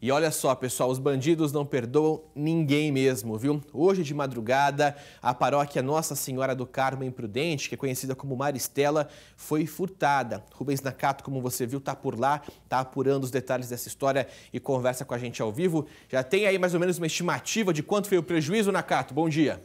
E olha só, pessoal, os bandidos não perdoam ninguém mesmo, viu? Hoje de madrugada, a paróquia Nossa Senhora do Carmo Imprudente, que é conhecida como Maristela, foi furtada. Rubens Nakato, como você viu, tá por lá, tá apurando os detalhes dessa história e conversa com a gente ao vivo. Já tem aí mais ou menos uma estimativa de quanto foi o prejuízo, Nakato? Bom dia.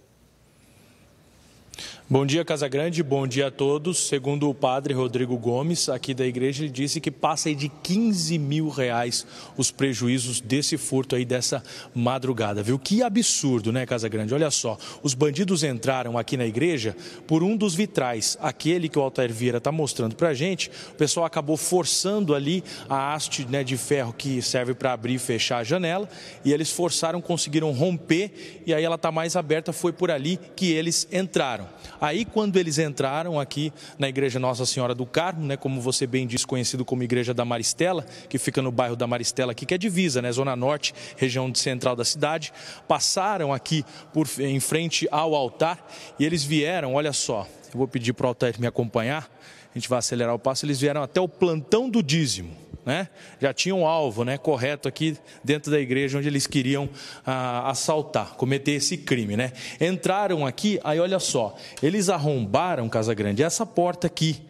Bom dia, Casa Grande. Bom dia a todos. Segundo o padre Rodrigo Gomes, aqui da igreja, ele disse que passa de 15 mil reais os prejuízos desse furto aí dessa madrugada, viu? Que absurdo, né, Casa Grande? Olha só, os bandidos entraram aqui na igreja por um dos vitrais, aquele que o Altair Vieira está mostrando para gente. O pessoal acabou forçando ali a haste né, de ferro que serve para abrir e fechar a janela e eles forçaram, conseguiram romper e aí ela está mais aberta. Foi por ali que eles entraram. Aí, quando eles entraram aqui na Igreja Nossa Senhora do Carmo, né, como você bem diz, conhecido como Igreja da Maristela, que fica no bairro da Maristela aqui, que é divisa, né, Zona Norte, região central da cidade, passaram aqui por, em frente ao altar e eles vieram, olha só, eu vou pedir para o altar me acompanhar, a gente vai acelerar o passo, eles vieram até o plantão do dízimo né? Já tinham um alvo, né, correto aqui dentro da igreja onde eles queriam ah, assaltar, cometer esse crime, né? Entraram aqui, aí olha só, eles arrombaram Casa Grande, essa porta aqui,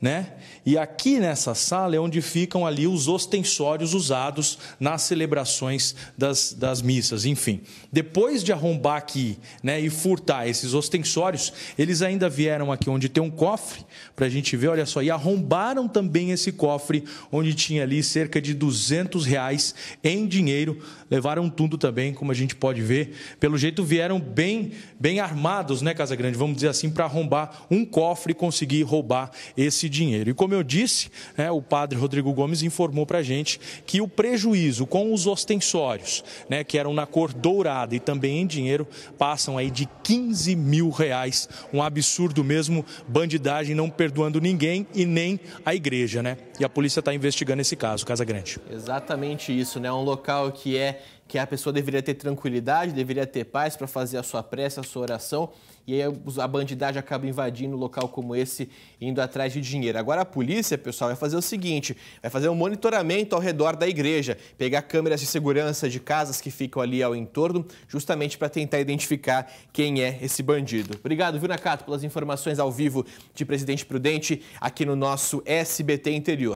né? E aqui nessa sala é onde ficam ali os ostensórios usados nas celebrações das, das missas, enfim. Depois de arrombar aqui né, e furtar esses ostensórios, eles ainda vieram aqui onde tem um cofre, para a gente ver, olha só, e arrombaram também esse cofre, onde tinha ali cerca de 200 reais em dinheiro, levaram tudo também, como a gente pode ver. Pelo jeito vieram bem, bem armados, né, Casa Grande? Vamos dizer assim, para arrombar um cofre e conseguir roubar esse esse dinheiro. E como eu disse, né, o padre Rodrigo Gomes informou para a gente que o prejuízo com os ostensórios, né, que eram na cor dourada e também em dinheiro, passam aí de 15 mil reais. Um absurdo mesmo, bandidagem não perdoando ninguém e nem a igreja, né? e a polícia está investigando esse caso, Casa Grande. Exatamente isso, né? Um local que é que a pessoa deveria ter tranquilidade, deveria ter paz para fazer a sua prece, a sua oração, e aí a bandidagem acaba invadindo um local como esse, indo atrás de dinheiro. Agora a polícia, pessoal, vai fazer o seguinte, vai fazer um monitoramento ao redor da igreja, pegar câmeras de segurança de casas que ficam ali ao entorno, justamente para tentar identificar quem é esse bandido. Obrigado, viu, Nakato, pelas informações ao vivo de Presidente Prudente aqui no nosso SBT Interior.